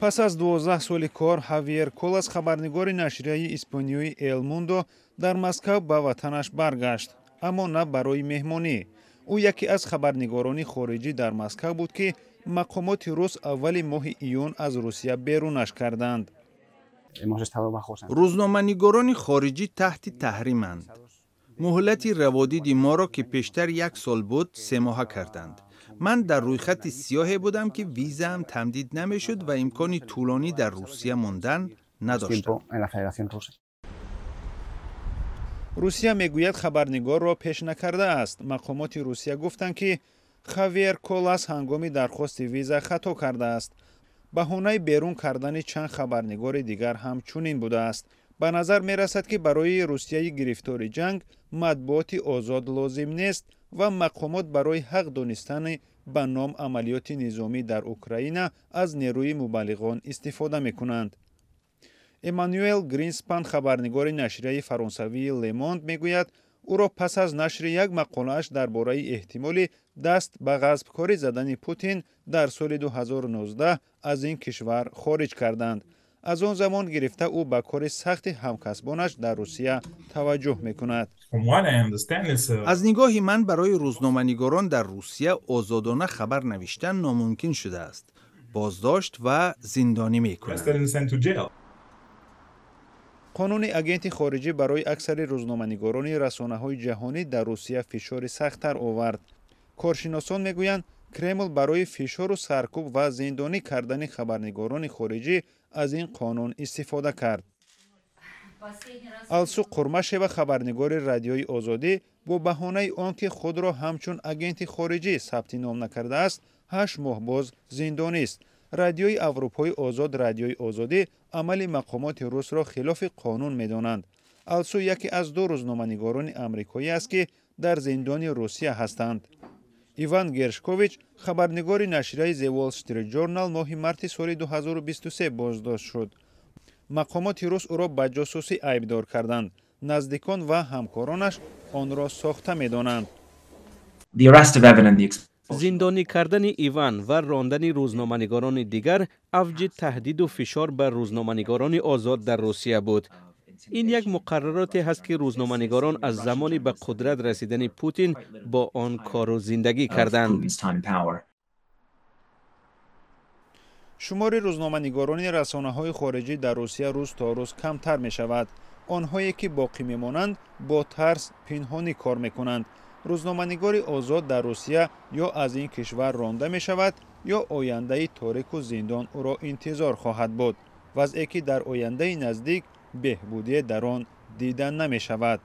пас аз 12 соли кор хавиер колас хабарнигори нашрияи испониёи элмундо дар москав ба ватанаш баргашт аммо на барои меҳмонӣ ӯ яке аз хабарнигорони хориҷӣ дар москав буд ки мақомоти рус аввали моҳи июн аз русия берунаш карданд рӯзноманигорони хориҷӣ таҳти таҳриманд муҳлати раводиди моро ки пештар як сол буд семоҳа карданд ман дар рӯйхати сиёҳе будам ки визаам тамдид намешуд ва имкони тӯлонӣ дар русия мондан надоштам русия мегӯяд хабарнигорро пеш накардааст мақомоти русия гуфтанд ки хавер колас ҳангоми дархости виза хато кардааст баҳонаи берун кардани чанд хабарнигори дигар ҳам чунин будааст ба назар мерасад ки барои русияи гирифтори ҷанг матбуоти озод лозим нест ва мақомот барои ҳақ донистани ба ном амалиёти низомӣ дар украина аз нерӯи мубаллиғон истифода мекунанд эммануэл гринспан хабарнигори нашрияи фаронсавии лемонд мегӯяд ӯро пас аз нашри як мақолааш дар бораи эҳтимоли даст ба ғазбкорӣ задани путин дар соли 2019 аз ин кишвар хориҷ карданд از آن زمان گرفته او به کار سخت همکسبانش در روسیه توجه می از نگاهی من برای روزنامه‌نگاران در روسیه آزادانه خبر نوشتن ناممکن شده است. بازداشت و زندانی می قانون اگنت خارجی برای اکثر روزنامه‌نگاران رسانه های جهانی در روسیه فشار سختتر آورد کارشناسان میگویند کرمل برای فشار و سرکوب و زندانی کردن خبرنگاران خارجی از این قانون استفاده کرد. السو قرمشه و خبرنگار رادیوی آزادی با بهانه آن که خود را همچون اگنت خارجی ثبت نام نکرده است، هشت ماه باز زندانی است. رادیوی اروپای آزاد رادیوی آزادی عمل مقامات روس را خلاف قانون میدانند. السو یکی از دو روزنامه‌نگاران آمریکایی است که در زندان روسیه هستند. иван гершкович хабарнигори нашрияи the wall street journal моҳи марти соли 2023 боздошт шуд мақомоти рус ӯро ба ҷосусӣ айбдор карданд наздикон ва ҳамкоронаш онро сохта медонанд зиндонӣ кардани иван ва рондани рӯзноманигорони дигар авҷи таҳдиду фишор ба рӯзноманигорони озод дар русия буд این یک مقرراتی هست که روزنامه‌نگاران از زمانی به قدرت رسیدن پوتین با آن کار و زندگی کردند. شمار روزنامه‌نگاران رسانه های خارجی در روسیه روز تا روز کمتر می شود. آنهایی که باقی میمانند با ترس پنهانی کار می کنند. روزنامه‌نگاری آزاد در روسیه یا از این کشور رانده می شود یا آینده تاریک و زندان او را انتظار خواهد بود. وضعی که در آینده نزدیک беҳбудие дар он дида намешавад